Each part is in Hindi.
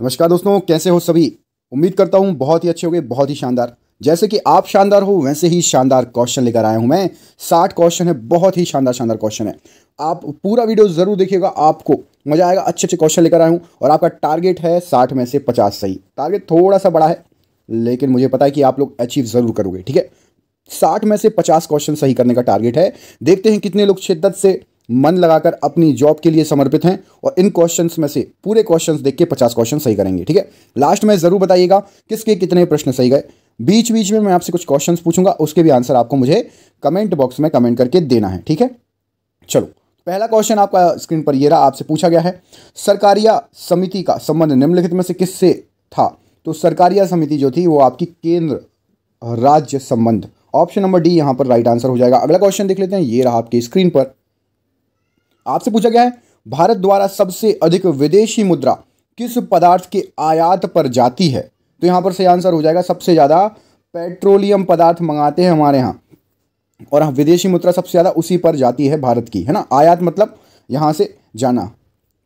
नमस्कार दोस्तों कैसे हो सभी उम्मीद करता हूँ बहुत ही अच्छे होंगे बहुत ही शानदार जैसे कि आप शानदार हो वैसे ही शानदार क्वेश्चन लेकर आया हूँ मैं साठ क्वेश्चन है बहुत ही शानदार शानदार क्वेश्चन है आप पूरा वीडियो ज़रूर देखिएगा आपको मज़ा आएगा अच्छे अच्छे क्वेश्चन लेकर आया हूँ और आपका टारगेट है साठ में से पचास सही टारगेट थोड़ा सा बड़ा है लेकिन मुझे पता है कि आप लोग अचीव ज़रूर करोगे ठीक है साठ में से पचास क्वेश्चन सही करने का टारगेट है देखते हैं कितने लोग शिद्दत से मन लगाकर अपनी जॉब के लिए समर्पित हैं और इन क्वेश्चन में से पूरे क्वेश्चन देख के पचास क्वेश्चन सही करेंगे ठीक है लास्ट में ज़रूर बताइएगा किसके कितने प्रश्न सही गए बीच बीच में मैं आपसे कुछ क्वेश्चन पूछूंगा उसके भी आंसर आपको मुझे कमेंट बॉक्स में कमेंट करके देना है ठीक है चलो पहला क्वेश्चन आपका स्क्रीन पर ये रहा आपसे पूछा गया है सरकारिया समिति का संबंध निम्नलिखित में से किससे था तो सरकारिया समिति जो थी वो आपकी केंद्र राज्य संबंध ऑप्शन नंबर डी यहां पर राइट आंसर हो जाएगा अगला क्वेश्चन देख लेते हैं ये रहा आपके स्क्रीन पर आपसे पूछा गया है भारत द्वारा सबसे अधिक विदेशी मुद्रा किस पदार्थ के आयात पर जाती है तो यहां पर सही आंसर हो जाएगा सबसे ज़्यादा पेट्रोलियम पदार्थ मंगाते हैं हमारे यहां और विदेशी मुद्रा सबसे ज़्यादा उसी पर जाती है भारत की है ना आयात मतलब यहां से जाना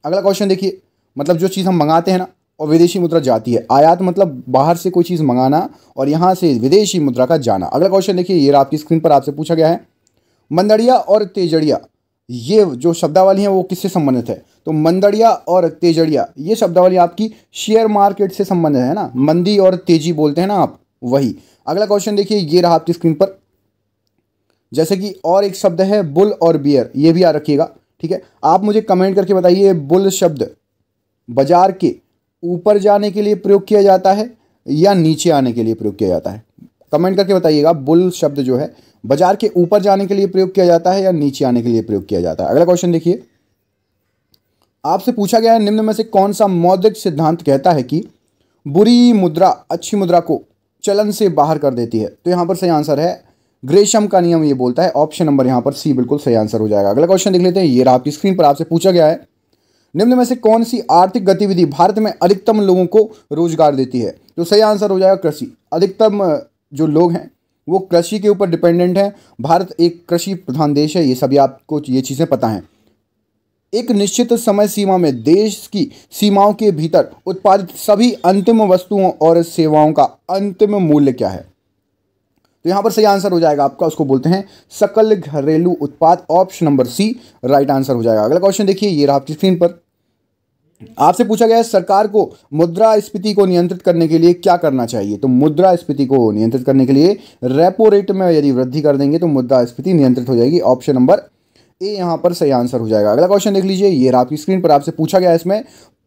अगला क्वेश्चन देखिए मतलब जो चीज़ हम मंगाते हैं ना और विदेशी मुद्रा जाती है आयात मतलब बाहर से कोई चीज़ मंगाना और यहां से विदेशी मुद्रा का जाना अगला क्वेश्चन देखिए ये आपकी स्क्रीन पर आपसे पूछा गया है मंदड़िया और तेजड़िया ये जो शब्दावली है वो किससे संबंधित है तो मंदड़िया और तेजड़िया ये शब्दावली आपकी शेयर मार्केट से संबंधित है ना मंदी और तेजी बोलते हैं ना आप वही अगला क्वेश्चन देखिए ये रहा आपकी स्क्रीन पर जैसे कि और एक शब्द है बुल और बियर ये भी आ रखिएगा ठीक है आप मुझे कमेंट करके बताइए बुल शब्द बाजार के ऊपर जाने के लिए प्रयोग किया जाता है या नीचे आने के लिए प्रयोग किया जाता है कमेंट करके बताइएगा बुल शब्द जो है बाजार के ऊपर जाने के लिए प्रयोग किया जाता है या नीचे आने के लिए प्रयोग किया जाता है अगला क्वेश्चन देखिए आपसे पूछा गया है निम्न में से कौन सा मौद्रिक सिद्धांत कहता है कि बुरी मुद्रा अच्छी मुद्रा को चलन से बाहर कर देती है तो यहां पर सही आंसर है ग्रेशम का नियम ये बोलता है ऑप्शन नंबर यहां पर सी बिल्कुल सही आंसर हो जाएगा अगला क्वेश्चन देख लेते हैं ये रहा आपकी स्क्रीन पर आपसे पूछा गया है निम्न में से कौन सी आर्थिक गतिविधि भारत में अधिकतम लोगों को रोजगार देती है तो सही आंसर हो जाएगा कृषि अधिकतम जो लोग हैं वो कृषि के ऊपर डिपेंडेंट है भारत एक कृषि प्रधान देश है ये सभी आपको ये चीज़ें पता हैं एक निश्चित समय सीमा में देश की सीमाओं के भीतर उत्पादित सभी अंतिम वस्तुओं और सेवाओं का अंतिम मूल्य क्या है तो यहां पर सही आंसर हो जाएगा आपका उसको बोलते हैं सकल घरेलू उत्पाद option number C right answer हो जाएगा अगला क्वेश्चन देखिए ये रहा आपकी स्क्रीन पर आपसे पूछा गया है सरकार को मुद्रा स्फीति को नियंत्रित करने के लिए क्या करना चाहिए तो मुद्रा स्फीति को नियंत्रित करने के लिए रेपो रेट में यदि वृद्धि कर देंगे तो मुद्रा स्फीति नियंत्रित हो जाएगी ऑप्शन नंबर ए यहां पर सही आंसर हो जाएगा अगला क्वेश्चन देख लीजिए ये आपकी स्क्रीन पर आपसे पूछा गया इसमें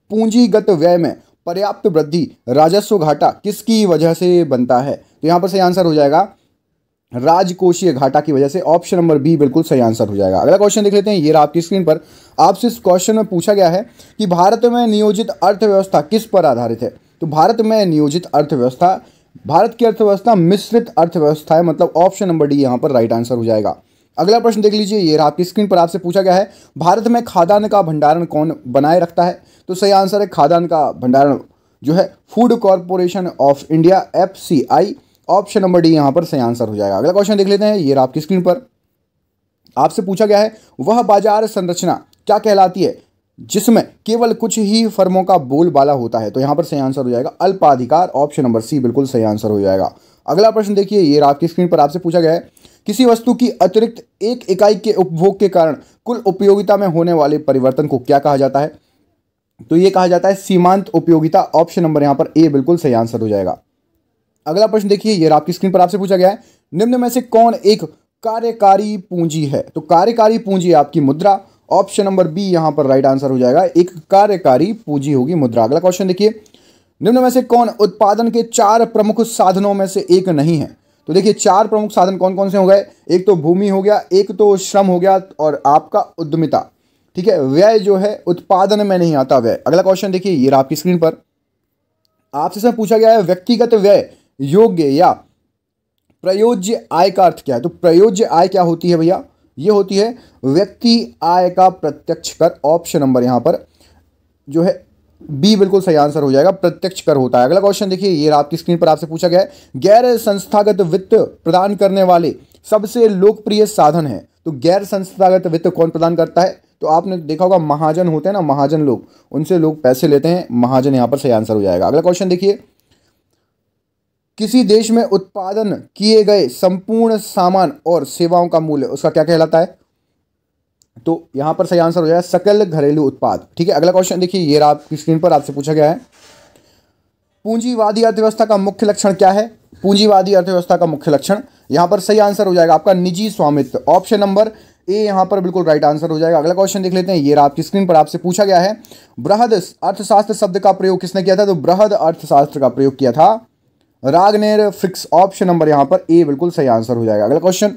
पूंजीगत व्यय में पर्याप्त वृद्धि राजस्व घाटा किसकी वजह से बनता है तो यहां पर सही आंसर हो जाएगा राजकोषीय घाटा की वजह से ऑप्शन नंबर बी बिल्कुल सही आंसर हो जाएगा अगला क्वेश्चन देख लेते हैं ये रहा आपकी स्क्रीन पर आपसे इस क्वेश्चन में पूछा गया है कि भारत में नियोजित अर्थव्यवस्था किस पर आधारित है तो भारत में नियोजित अर्थव्यवस्था भारत की अर्थव्यवस्था मिश्रित अर्थव्यवस्था है मतलब ऑप्शन नंबर डी यहाँ पर राइट आंसर हो जाएगा अगला प्रश्न देख लीजिए ये आपकी स्क्रीन पर आपसे पूछा गया है भारत में खाद्यान्न का भंडारण कौन बनाए रखता है तो सही आंसर है खाद्यान्न का भंडारण जो है Food Corporation of India F option number D यहां पर सही आंसर हो जाएगा अगला क्वेश्चन देख लेते हैं ये आपकी स्क्रीन पर आपसे पूछा गया है वह बाजार संरचना क्या कहलाती है जिसमें केवल कुछ ही फर्मों का बोलबाला होता है तो यहां पर सही आंसर हो जाएगा अल्पाधिकार ऑप्शन नंबर सी बिल्कुल सही आंसर हो जाएगा अगला प्रश्न देखिए ये आपकी स्क्रीन पर आपसे पूछा गया है किसी वस्तु की अतिरिक्त एक इकाई के उपभोग के कारण कुल उपयोगिता में होने वाले परिवर्तन को क्या कहा जाता है तो यह कहा जाता है सीमांत उपयोगिता ऑप्शन नंबर यहां पर ए बिल्कुल सही आंसर हो जाएगा अगला प्रश्न देखिए ये आपकी स्क्रीन पर आपसे पूछा गया है निम्न में से कौन एक कार्यकारी पूंजी है तो कार्यकारी पूंजी आपकी मुद्रा ऑप्शन नंबर बी यहां पर राइट आंसर हो जाएगा एक कार्यकारी पूंजी होगी मुद्रा अगला क्वेश्चन देखिए निम्न में से कौन उत्पादन के चार प्रमुख साधनों में से एक नहीं है तो देखिए चार प्रमुख साधन कौन कौन से हो गए एक तो भूमि हो गया एक तो श्रम हो गया और आपका उद्यमिता ठीक है व्यय जो है उत्पादन में नहीं आता व्यय अगला क्वेश्चन देखिए ये आपकी स्क्रीन पर आपसे पूछा गया है व्यक्तिगत व्यय योग्य या प्रयोज्य आय का अर्थ क्या है तो प्रयोज्य आय क्या होती है भैया ये होती है व्यक्ति आय का प्रत्यक्ष कर ऑप्शन नंबर यहां पर जो है बी बिल्कुल सही आंसर हो जाएगा प्रत्यक्ष कर होता है अगला क्वेश्चन देखिए ये आपकी स्क्रीन पर आपसे पूछा गया है गैर संस्थागत वित्त प्रदान करने वाले सबसे लोकप्रिय साधन है तो गैर संस्थागत वित्त कौन प्रदान करता है तो आपने देखा होगा महाजन होते हैं ना महाजन लोग उनसे लोग पैसे लेते हैं महाजन यहां पर सही आंसर हो जाएगा अगला क्वेश्चन देखिए किसी देश में उत्पादन किए गए संपूर्ण सामान और सेवाओं का मूल्य उसका क्या कहलाता है तो यहां पर सही आंसर हो जाएगा सकल घरेलू उत्पाद ठीक है अगला क्वेश्चन देखिए ये आपकी स्क्रीन पर आपसे पूछा गया है पूंजीवादी अर्थव्यवस्था का मुख्य लक्षण क्या है पूंजीवादी अर्थव्यवस्था का मुख्य लक्षण यहां पर सही आंसर हो जाएगा आपका निजी स्वामित्व ऑप्शन नंबर ए यहां पर बिल्कुल राइट आंसर हो जाएगा अगला क्वेश्चन देख लेते हैं ये आपकी स्क्रीन पर आपसे पूछा गया है बृहद अर्थशास्त्र शब्द का प्रयोग किसने किया था तो बृहद अर्थशास्त्र का प्रयोग किया था रागनेर फिक्स ऑप्शन नंबर यहां पर ए बिल्कुल सही आंसर हो जाएगा अगला क्वेश्चन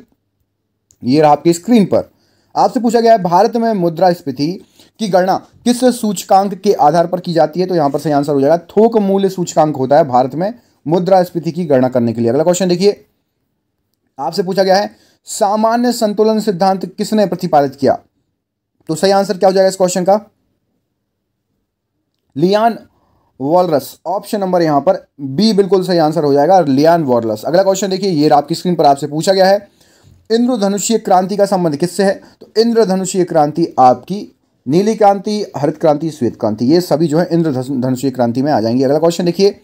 ये रहा आपकी स्क्रीन पर आपसे पूछा गया है भारत में मुद्रा स्फीति की गणना किस सूचकांक के आधार पर की जाती है तो यहां पर सही आंसर हो जाएगा थोक मूल्य सूचकांक होता है भारत में मुद्रा स्फीति की गणना करने के लिए अगला क्वेश्चन देखिए आपसे पूछा गया है सामान्य संतुलन सिद्धांत किसने प्रतिपादित किया तो सही आंसर क्या हो जाएगा इस क्वेश्चन का लियान वॉलरस ऑप्शन नंबर यहां पर बी बिल्कुल सही आंसर हो जाएगा लियान वॉलरस अगला क्वेश्चन देखिए ये आपकी स्क्रीन पर आपसे पूछा गया है इंद्रधनुषीय क्रांति का संबंध किससे है तो इंद्रधनुषीय क्रांति आपकी नीली क्रांति हरित क्रांति श्वेत क्रांति ये सभी जो है इंद्रधनुषीय क्रांति में आ जाएंगे अगला क्वेश्चन देखिए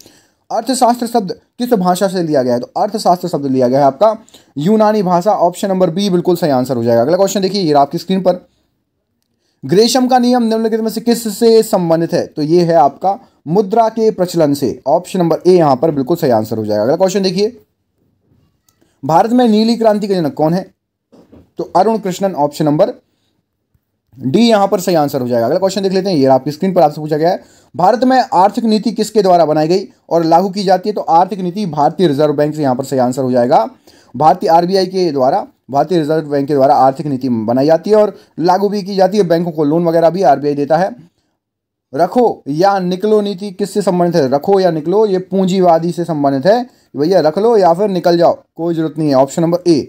अर्थशास्त्र शब्द किस भाषा से लिया गया है तो अर्थशास्त्र शब्द लिया गया है आपका यूनानी भाषा ऑप्शन नंबर बी बिल्कुल सही आंसर हो जाएगा अगला क्वेश्चन देखिए ये आपकी स्क्रीन पर ग्रेशम का नियम निम्नलिखित में से किस से संबंधित है तो ये है आपका मुद्रा के प्रचलन से ऑप्शन नंबर ए यहां पर बिल्कुल सही आंसर हो जाएगा अगला क्वेश्चन देखिए भारत में नीली क्रांति का जनक कौन है तो Arun Krishnan option number D यहां पर सही आंसर हो जाएगा अगला क्वेश्चन देख लेते हैं ये आपकी स्क्रीन पर आपसे पूछा गया है भारत में आर्थिक नीति किसके द्वारा बनाई गई और लागू की जाती है तो आर्थिक नीति भारतीय रिजर्व बैंक से यहां पर सही आंसर हो जाएगा भारतीय आरबीआई के द्वारा भारतीय रिजर्व बैंक के द्वारा आर्थिक नीति बनाई जाती है और लागू भी की जाती है बैंकों को लोन वगैरह भी आरबीआई देता है रखो या निकलो नीति किससे संबंधित है रखो या निकलो ये पूंजीवादी से संबंधित है भैया रख लो या फिर निकल जाओ कोई जरूरत नहीं है ऑप्शन नंबर ए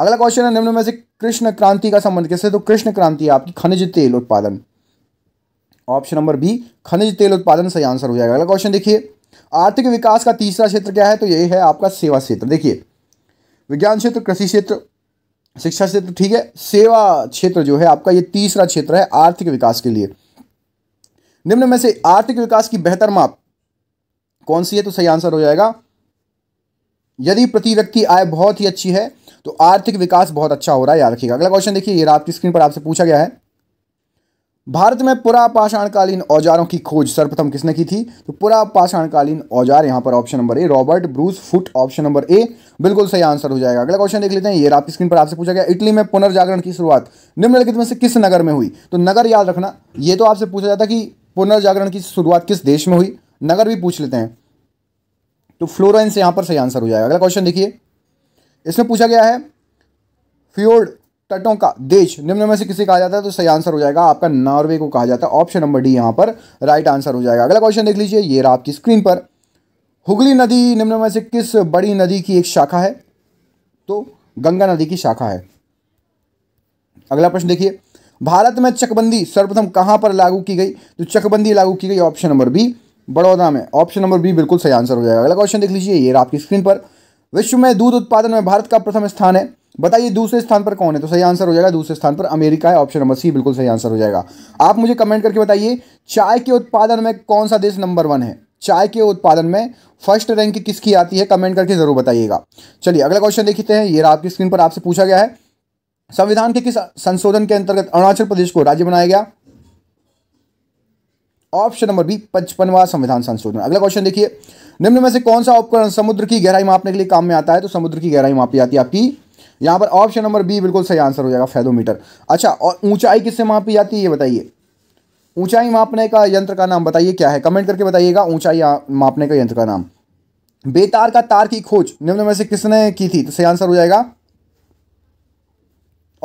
अगला क्वेश्चन है निम्न में से कृष्ण क्रांति का संबंध किससे तो कृष्ण क्रांति आपकी खनिज तेल उत्पादन ऑप्शन नंबर बी खनिज तेल उत्पादन सही आंसर हो जाएगा अगला क्वेश्चन देखिए आर्थिक विकास का तीसरा क्षेत्र क्या है तो यही है आपका सेवा क्षेत्र देखिए विज्ञान क्षेत्र कृषि क्षेत्र शिक्षा क्षेत्र ठीक है सेवा क्षेत्र जो है आपका ये तीसरा क्षेत्र है आर्थिक विकास के लिए निम्न में से आर्थिक विकास की बेहतर माप कौन सी है तो सही आंसर हो जाएगा यदि प्रति व्यक्ति आय बहुत ही अच्छी है तो आर्थिक विकास बहुत अच्छा हो रहा है याद रखिएगा अगला क्वेश्चन देखिए ये आपकी स्क्रीन पर आपसे पूछा गया है भारत में पुरा पाषाणकालीन औजारों की खोज सर्वप्रथम किसने की थी तो पुरा पाषाणकालीन औजार यहां पर option number A Robert Bruce Foote option number A बिल्कुल सही आंसर हो जाएगा अगला क्वेश्चन देख लेते हैं ये आपकी स्क्रीन पर आपसे पूछा गया इटली में पुनर्जागरण की शुरुआत निम्नलिखित में से किस नगर में हुई तो नगर याद रखना यह तो आपसे पूछा जाता कि पुनर्जागरण की शुरुआत किस देश में हुई नगर भी पूछ लेते हैं तो फ्लोरेंस यहां पर सही आंसर हो जाएगा अगला क्वेश्चन देखिए इसमें पूछा गया है फ्योर्ड तटों का देश निम्न में से किसे कहा जाता है तो सही आंसर हो जाएगा आपका नॉर्वे को कहा जाता है ऑप्शन नंबर डी यहां पर राइट आंसर हो जाएगा अगला क्वेश्चन देख लीजिए ये रहा आपकी स्क्रीन पर हुगली नदी निम्न में से किस बड़ी नदी की एक शाखा है तो गंगा नदी की शाखा है अगला प्रश्न देखिए भारत में चकबंदी सर्वप्रथम कहां पर लागू की गई तो चकबंदी लागू की गई ऑप्शन नंबर बी बड़ौदा में ऑप्शन नंबर बी बिल्कुल सही आंसर हो जाएगा अगला क्वेश्चन देख लीजिए ये रहा आपकी स्क्रीन पर विश्व में दूध उत्पादन में भारत का प्रथम स्थान है बताइए दूसरे स्थान पर कौन है तो सही आंसर हो जाएगा दूसरे स्थान पर अमेरिका है ऑप्शन नंबर सी बिल्कुल सही आंसर हो जाएगा आप मुझे कमेंट करके बताइए चाय के उत्पादन में कौन सा देश नंबर वन है चाय के उत्पादन में फर्स्ट रैंक किसकी आती है कमेंट करके जरूर बताइएगा चलिए अगला क्वेश्चन देखते हैं ये आपकी स्क्रीन पर आपसे पूछा गया है संविधान के किस संशोधन के अंतर्गत अरुणाचल प्रदेश को राज्य बनाया गया ऑप्शन नंबर बी पचपनवा संविधान संशोधन अगला क्वेश्चन देखिए निम्न में से कौन सा उपकरण समुद्र की गहराई मापने के लिए काम में आता है तो समुद्र की गहराई मापी जाती है आपकी यहाँ पर ऑप्शन नंबर बी बिल्कुल सही आंसर हो जाएगा फैदोमीटर अच्छा और ऊंचाई किससे मापी जाती है ये बताइए ऊंचाई मापने का यंत्र का नाम बताइए क्या है कमेंट करके बताइएगा ऊंचाई मापने का यंत्र का नाम बेतार का तार की खोज निम्न में से किसने की थी तो सही आंसर हो जाएगा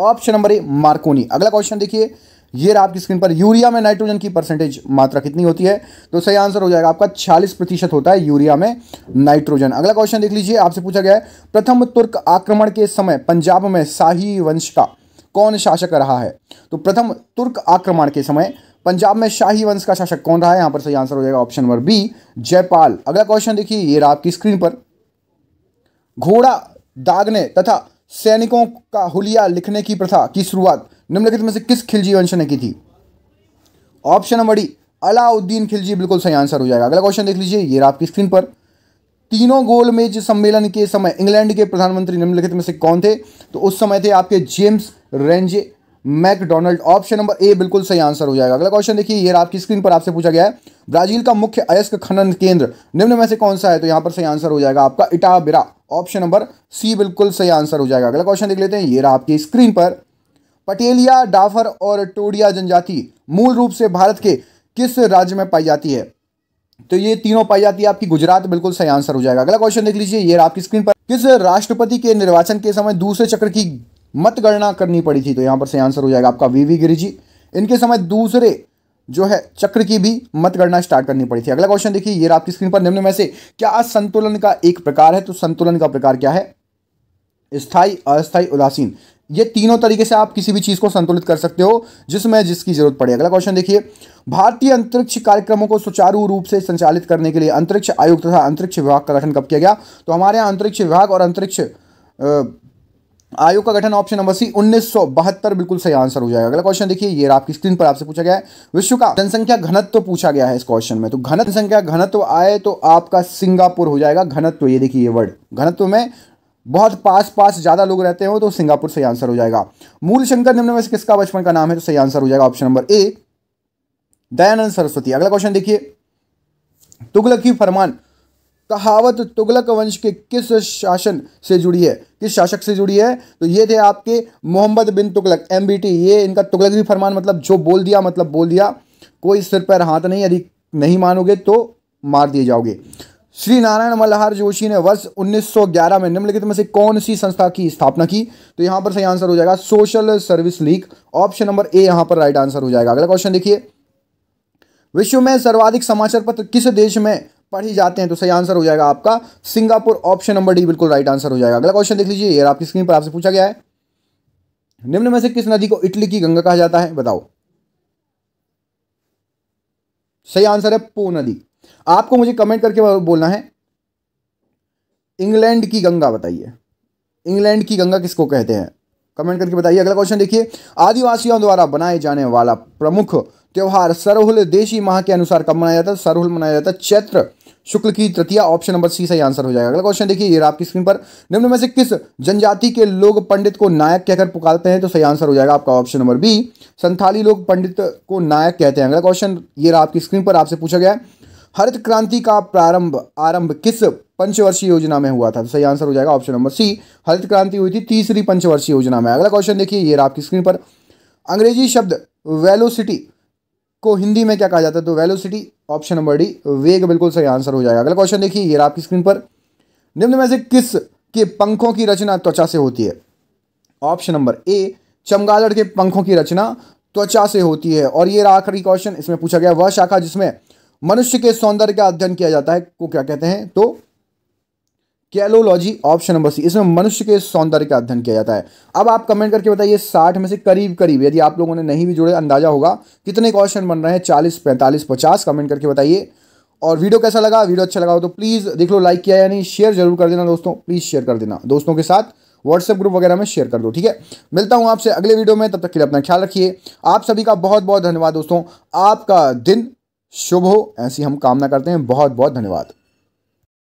ऑप्शन नंबर ए मार्कोनी अगला क्वेश्चन देखिए ये रहा आपकी स्क्रीन पर यूरिया में नाइट्रोजन की परसेंटेज मात्रा कितनी होती है तो सही आंसर हो जाएगा आपका छियालीस प्रतिशत होता है यूरिया में नाइट्रोजन अगला क्वेश्चन देख लीजिए आपसे पूछा गया है प्रथम तुर्क आक्रमण के समय पंजाब में शाही वंश का कौन शासक रहा है तो प्रथम तुर्क आक्रमण के समय पंजाब में शाही वंश का शासक कौन रहा है यहां पर सही आंसर हो जाएगा ऑप्शन नंबर बी जयपाल अगला क्वेश्चन देखिए ये रहा आपकी स्क्रीन पर घोड़ा दागने तथा सैनिकों का हुलिया लिखने की प्रथा की शुरुआत निम्नलिखित में से किस खिलजी वंश ने की थी option number D Alauddin Khilji बिल्कुल सही आंसर हो जाएगा अगला क्वेश्चन देख लीजिए ये आपकी स्क्रीन पर तीनों गोल मेज सम्मेलन के समय इंग्लैंड के प्रधानमंत्री निम्नलिखित में से कौन थे तो उस समय थे आपके James Ramsay MacDonald option number A बिल्कुल सही आंसर हो जाएगा अगला क्वेश्चन देखिए ये आपकी स्क्रीन पर आपसे पूछा गया है ब्राजील का मुख्य अयस्क खनन केंद्र निम्न में से कौन सा है तो यहां पर सही आंसर हो जाएगा आपका इटाबिरा ऑप्शन नंबर सी बिल्कुल सही आंसर हो जाएगा अगला क्वेश्चन देख लेते हैं ये रहा आपकी स्क्रीन पर पटेलिया डाफर और टोडिया जनजाति मूल रूप से भारत के किस राज्य में पाई जाती है तो ये तीनों पाई जाती है आपकी गुजरात बिल्कुल सही आंसर हो जाएगा अगला क्वेश्चन देख लीजिए ये आपकी स्क्रीन पर किस राष्ट्रपति के निर्वाचन के समय दूसरे चक्र की मतगणना करनी पड़ी थी तो यहां पर सही आंसर हो जाएगा आपका वी वी गिरी जी इनके समय दूसरे जो है चक्र की भी मतगणना स्टार्ट करनी पड़ी थी अगला क्वेश्चन देखिए ये आपकी स्क्रीन पर निम्न में से क्या संतुलन का एक प्रकार है तो संतुलन का प्रकार क्या है स्थाई अस्थाई उदासीन ये तीनों तरीके से आप किसी भी चीज़ को संतुलित कर सकते हो जिसमें जिसकी जरूरत पड़े अगला क्वेश्चन देखिए भारतीय अंतरिक्ष कार्यक्रमों को सुचारू रूप से संचालित करने के लिए अंतरिक्ष आयोग तथा अंतरिक्ष विभाग का गठन कब किया गया तो हमारे यहाँ अंतरिक्ष विभाग और अंतरिक्ष आयोग का गठन ऑप्शन नंबर सी उन्नीस बिल्कुल सही आंसर हो जाएगा अगला क्वेश्चन देखिए ये आपकी स्क्रीन पर आपसे पूछा गया है विश्व का जनसंख्या घनत्व तो पूछा गया है इस क्वेश्चन में तो घनत जनसंख्या घनत्व तो आए तो आपका सिंगापुर हो जाएगा घनत्व तो ये देखिए ये वर्ड घनत्व में बहुत पास पास ज़्यादा लोग रहते हो तो सिंगापुर सही आंसर हो जाएगा मूल शंकर निम्न में से किसका बचपन का नाम है तो सही आंसर हो जाएगा option number A Dayanand Saraswati अगला क्वेश्चन देखिए तुगलक की फरमान कहावत तुगलक वंश के किस शासन से जुड़ी है किस शासक से जुड़ी है तो ये थे आपके मोहम्मद बिन तुगलक एम ये इनका तुगलक भी फरमान मतलब जो बोल दिया मतलब बोल दिया कोई सिर पर हाथ नहीं यदि नहीं मानोगे तो मार दिए जाओगे श्री नारायण मल्हार जोशी ने वर्ष 1911 में निम्नलिखित में से कौन सी संस्था की स्थापना की तो यहां पर सही आंसर हो जाएगा Social Service League option number A यहां पर राइट आंसर हो जाएगा अगला क्वेश्चन देखिए विश्व में सर्वाधिक समाचार पत्र किस देश में पढ़े जाते हैं तो सही आंसर हो जाएगा आपका सिंगापुर ऑप्शन नंबर डी बिल्कुल राइट आंसर हो जाएगा अगला क्वेश्चन देख लीजिए यार आपकी स्क्रीन पर आपसे पूछा गया है निम्न में से किस नदी को इटली की गंगा कहा जाता है बताओ सही आंसर है पो नदी आपको मुझे कमेंट करके बोलना है इंग्लैंड की गंगा बताइए इंग्लैंड की गंगा किसको कहते हैं कमेंट करके बताइए अगला क्वेश्चन देखिए आदिवासियों द्वारा बनाए जाने वाला प्रमुख त्यौहार सरहुल देशी माह के अनुसार कब मनाया जाता है सरहुल मनाया जाता है चैत्र शुक्ल की तृतीया ऑप्शन नंबर सी सही आंसर हो जाएगा अगला क्वेश्चन देखिए ये आपकी स्क्रीन पर निम्न में से किस जनजाति के लोग पंडित को नायक कहकर पुकारते हैं तो सही आंसर हो जाएगा आपका ऑप्शन नंबर बी संथाली लोग पंडित को नायक कहते हैं अगला क्वेश्चन ये आपकी स्क्रीन पर आपसे पूछा गया है हरित क्रांति का प्रारंभ आरंभ किस पंचवर्षीय योजना में हुआ था तो सही आंसर हो जाएगा ऑप्शन नंबर सी हरित क्रांति हुई थी तीसरी पंचवर्षीय योजना में अगला क्वेश्चन देखिए ये आपकी स्क्रीन पर अंग्रेजी शब्द वेलोसिटी को हिंदी में क्या कहा जाता है तो वेलोसिटी ऑप्शन नंबर डी वेग बिल्कुल सही आंसर हो जाएगा अगला क्वेश्चन देखिए ये आपकी स्क्रीन पर निम्न में से किस के पंखों की रचना त्वचा से होती है ऑप्शन नंबर ए चमगादड़ के पंखों की रचना त्वचा से होती है और ये आखिरी क्वेश्चन इसमें पूछा गया वह शाखा जिसमें मनुष्य के सौंदर्य का अध्ययन किया जाता है को क्या कहते हैं तो कैलोलॉजी ऑप्शन नंबर सी इसमें मनुष्य के सौंदर्य का अध्ययन किया जाता है अब आप कमेंट करके बताइए साठ में से करीब करीब यदि आप लोगों ने नहीं भी जुड़े अंदाजा होगा कितने क्वेश्चन बन रहे हैं चालीस पैंतालीस पचास कमेंट करके बताइए और वीडियो कैसा लगा वीडियो अच्छा लगा हो तो प्लीज़ देख लो लाइक किया या नहीं शेयर जरूर कर देना दोस्तों प्लीज़ शेयर कर देना दोस्तों के साथ व्हाट्सएप ग्रुप वगैरह में शेयर कर दो ठीक है मिलता हूँ आपसे अगले वीडियो में तब तक के लिए अपना ख्याल रखिए आप सभी का बहुत बहुत धन्यवाद दोस्तों आपका दिन शुभ हो ऐसी हम कामना करते हैं बहुत बहुत धन्यवाद